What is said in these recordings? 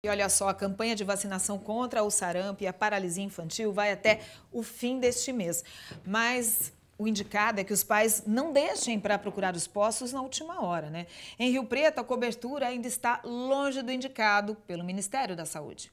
E olha só, a campanha de vacinação contra o sarampo e a paralisia infantil vai até o fim deste mês. Mas o indicado é que os pais não deixem para procurar os postos na última hora, né? Em Rio Preto, a cobertura ainda está longe do indicado pelo Ministério da Saúde.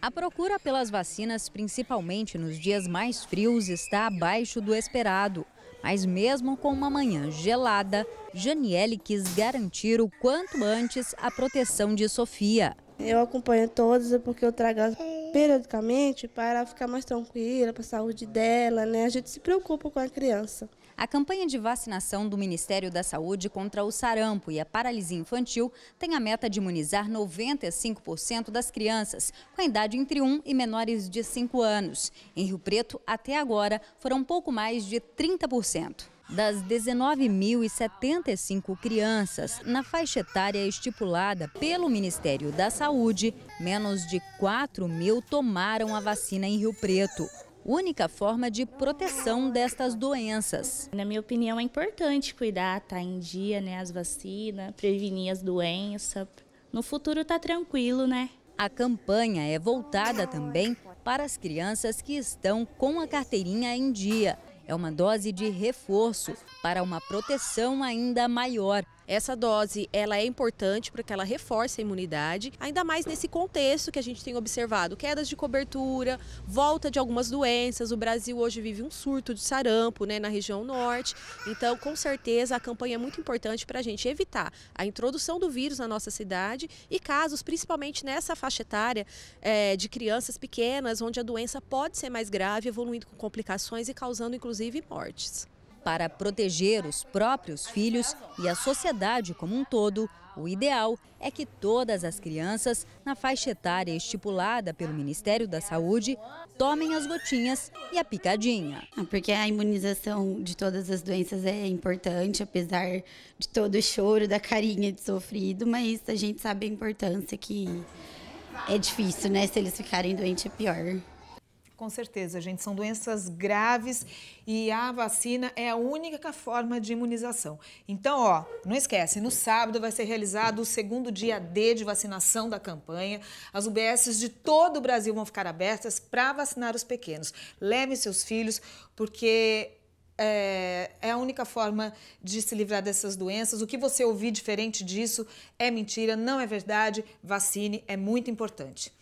A procura pelas vacinas, principalmente nos dias mais frios, está abaixo do esperado. Mas mesmo com uma manhã gelada, Janiele quis garantir o quanto antes a proteção de Sofia. Eu acompanho todas é porque eu trago elas periodicamente para ficar mais tranquila, para a saúde dela, né? A gente se preocupa com a criança. A campanha de vacinação do Ministério da Saúde contra o sarampo e a paralisia infantil tem a meta de imunizar 95% das crianças com a idade entre 1 e menores de 5 anos. Em Rio Preto, até agora, foram pouco mais de 30% das 19.075 crianças na faixa etária estipulada pelo Ministério da Saúde, menos de 4 mil tomaram a vacina em Rio Preto única forma de proteção destas doenças. Na minha opinião, é importante cuidar, tá em dia, né, as vacinas, prevenir as doenças. No futuro está tranquilo, né? A campanha é voltada também para as crianças que estão com a carteirinha em dia é uma dose de reforço para uma proteção ainda maior essa dose ela é importante porque ela reforça a imunidade, ainda mais nesse contexto que a gente tem observado quedas de cobertura, volta de algumas doenças. O Brasil hoje vive um surto de sarampo né, na região norte. Então, com certeza, a campanha é muito importante para a gente evitar a introdução do vírus na nossa cidade e casos, principalmente nessa faixa etária é, de crianças pequenas, onde a doença pode ser mais grave, evoluindo com complicações e causando inclusive mortes. Para proteger os próprios filhos e a sociedade como um todo, o ideal é que todas as crianças, na faixa etária estipulada pelo Ministério da Saúde, tomem as gotinhas e a picadinha. Ah, porque a imunização de todas as doenças é importante, apesar de todo o choro, da carinha de sofrido, mas a gente sabe a importância que é difícil, né? Se eles ficarem doentes é pior com certeza, gente. São doenças graves e a vacina é a única forma de imunização. Então, ó, não esquece, no sábado vai ser realizado o segundo dia D de vacinação da campanha. As UBSs de todo o Brasil vão ficar abertas para vacinar os pequenos. Leve seus filhos, porque é, é, a única forma de se livrar dessas doenças. O que você ouvir diferente disso é mentira, não é verdade. Vacine é muito importante.